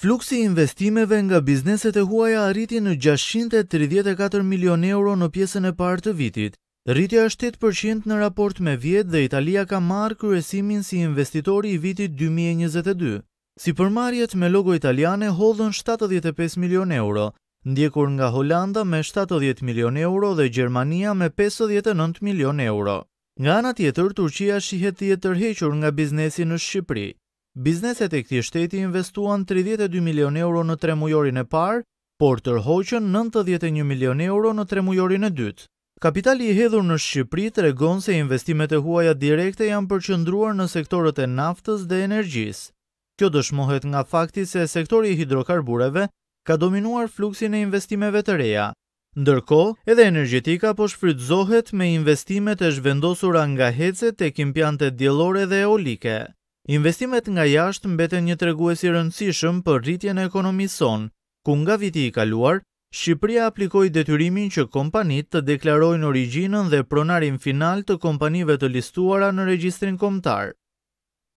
Fluxi investimeve nga bizneset e huaja arriti në 634 milion euro në pjesën e partë të vitit. Rritja është 8% në raport me vjet dhe Italia ka marë kërësimin si investitori i vitit 2022. Si përmarjet me logo italiane hodhën 75 milion euro, ndjekur nga Holanda me 70 milion euro dhe Gjermania me 59 milion euro. Nga ana tjetër, Turqia shihet tjetër hequr nga biznesi në Shqipëri. Bizneset e këti shteti investuan 32 milion euro në tre mujorin e parë, por tërhoqën 91 milion euro në tre mujorin e dytë. Kapitali i hedhur në Shqipëri të regon se investimet e huaja direkte janë përqëndruar në sektorët e naftës dhe energjisë. Kjo dëshmohet nga fakti se sektori i hidrokarbureve ka dominuar fluksin e investimeve të reja. Ndërko, edhe energjetika po shfrytëzohet me investimet e shvendosura nga hecet e kimpjante djelore dhe eolike. Investimet nga jashtë mbeten një tregues i rëndësishëm për rritjen e ekonomisë son, ku nga viti i kaluar Shqipëria aplikoi detyrimin që kompanitë të deklarojnë origjinën dhe pronarin final të kompanive të listuara në regjistrin kombëtar.